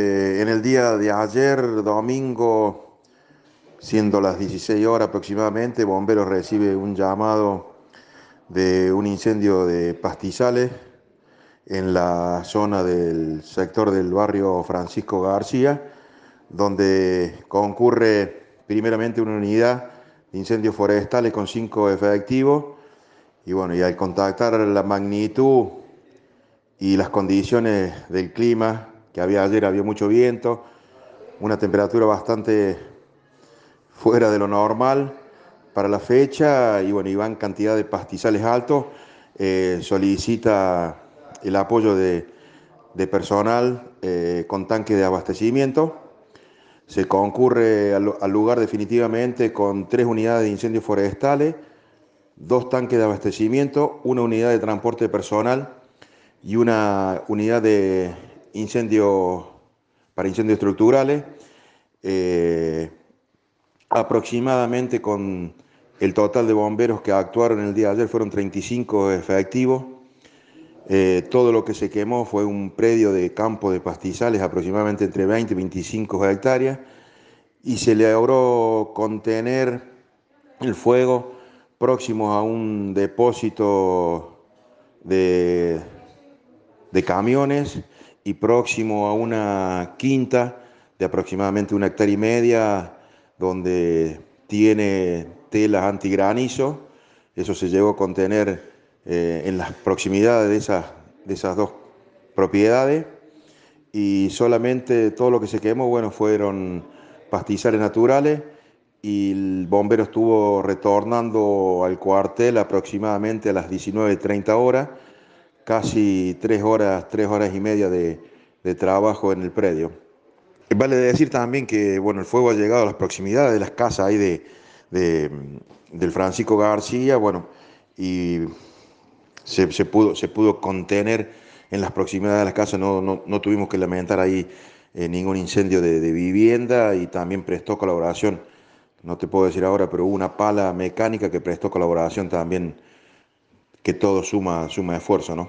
Eh, en el día de ayer, domingo, siendo las 16 horas aproximadamente, Bomberos recibe un llamado de un incendio de pastizales en la zona del sector del barrio Francisco García, donde concurre primeramente una unidad de incendios forestales con cinco efectivos. Y bueno, y al contactar la magnitud y las condiciones del clima que había ayer, había mucho viento, una temperatura bastante fuera de lo normal para la fecha y bueno, iban cantidad de pastizales altos. Eh, solicita el apoyo de, personal eh, con tanque de abastecimiento. Se concurre al, lugar definitivamente con tres unidades de incendios forestales, dos tanques de abastecimiento, una unidad de transporte personal y una unidad de incendio para incendios estructurales, eh, aproximadamente con el total de bomberos que actuaron el día de ayer fueron 35 efectivos. Eh, todo lo que se quemó fue un predio de campo de pastizales, aproximadamente entre 20 y 25 hectáreas, y se logró contener el fuego próximo a un depósito de camiones y próximo a una quinta de aproximadamente una hectárea y media, donde tiene telas antigranizo. Eso se llegó a contener eh, en las proximidades de esas, de esas dos propiedades. Y solamente todo lo que se quemó, bueno, fueron pastizales naturales y el bombero estuvo retornando al cuartel aproximadamente a las 19.30 horas casi tres horas, tres horas y media de, trabajo en el predio. Vale decir también que bueno, el fuego ha llegado a las proximidades de las casas ahí de, del Francisco García, bueno, y se, pudo, se pudo contener en las proximidades de las casas, no, no, tuvimos que lamentar ahí eh, ningún incendio de, de, vivienda y también prestó colaboración, no te puedo decir ahora, pero hubo una pala mecánica que prestó colaboración también que todo suma, suma esfuerzo, ¿no?